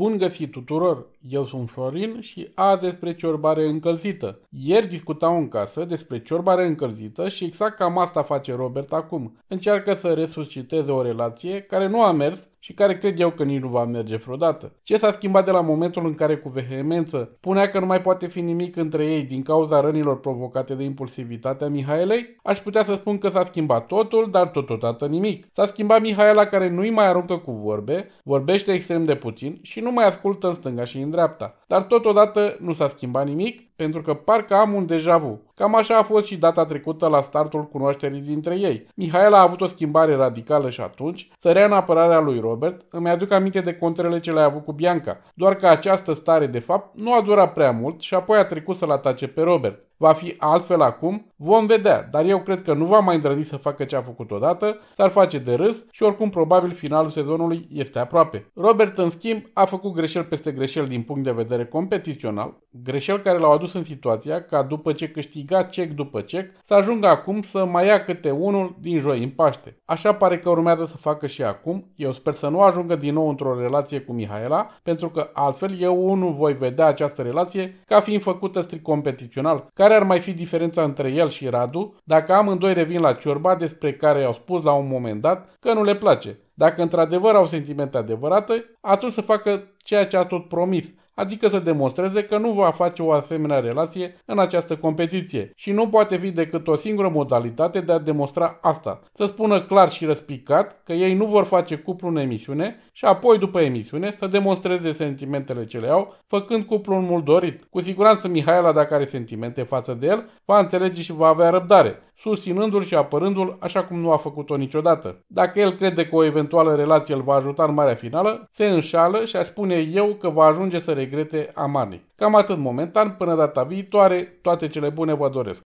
Bun găsit tuturor! Eu sunt Florin și azi despre ciorbare încălzită. Ieri discutam în casă despre ciorbare încălzită și exact cam asta face Robert acum. Încearcă să resusciteze o relație care nu a mers și care cred eu că nici nu va merge vreodată. Ce s-a schimbat de la momentul în care cu vehemență punea că nu mai poate fi nimic între ei din cauza rănilor provocate de impulsivitatea Mihaelei? Aș putea să spun că s-a schimbat totul, dar totodată nimic. S-a schimbat Mihaela care nu-i mai aruncă cu vorbe, vorbește extrem de puțin și nu mai ascultă în stânga și în dreapta. Dar totodată nu s-a schimbat nimic pentru că parcă am un deja vu. Cam așa a fost și data trecută la startul cunoașterii dintre ei. Mihaela a avut o schimbare radicală și atunci, sărea în apărarea lui Robert, îmi aduc aminte de contrele ce le-a avut cu Bianca, doar că această stare de fapt nu a durat prea mult și apoi a trecut să-l atace pe Robert va fi altfel acum, vom vedea, dar eu cred că nu va mai îndrăzi să facă ce a făcut odată, s-ar face de râs și oricum probabil finalul sezonului este aproape. Robert, în schimb, a făcut greșel peste greșel din punct de vedere competițional, greșel care l-au adus în situația ca după ce câștiga cec după cec, să ajungă acum să mai ia câte unul din joi în Paște. Așa pare că urmează să facă și acum, eu sper să nu ajungă din nou într-o relație cu Mihaela, pentru că altfel eu nu voi vedea această relație ca fiind făcută strict competițional, care care ar mai fi diferența între el și Radu dacă amândoi revin la ciorba despre care au spus la un moment dat că nu le place? Dacă într-adevăr au sentimente adevărate, atunci să facă ceea ce a tot promis, adică să demonstreze că nu va face o asemenea relație în această competiție și nu poate fi decât o singură modalitate de a demonstra asta. Să spună clar și răspicat că ei nu vor face cuplu în emisiune și apoi după emisiune să demonstreze sentimentele ce le au, făcând cuplul mult dorit. Cu siguranță Mihaela, dacă are sentimente față de el, va înțelege și va avea răbdare susținându-l și apărându-l așa cum nu a făcut-o niciodată. Dacă el crede că o eventuală relație îl va ajuta în marea finală, se înșală și aș spune eu că va ajunge să regrete amarnic. Cam atât momentan, până data viitoare, toate cele bune vă doresc!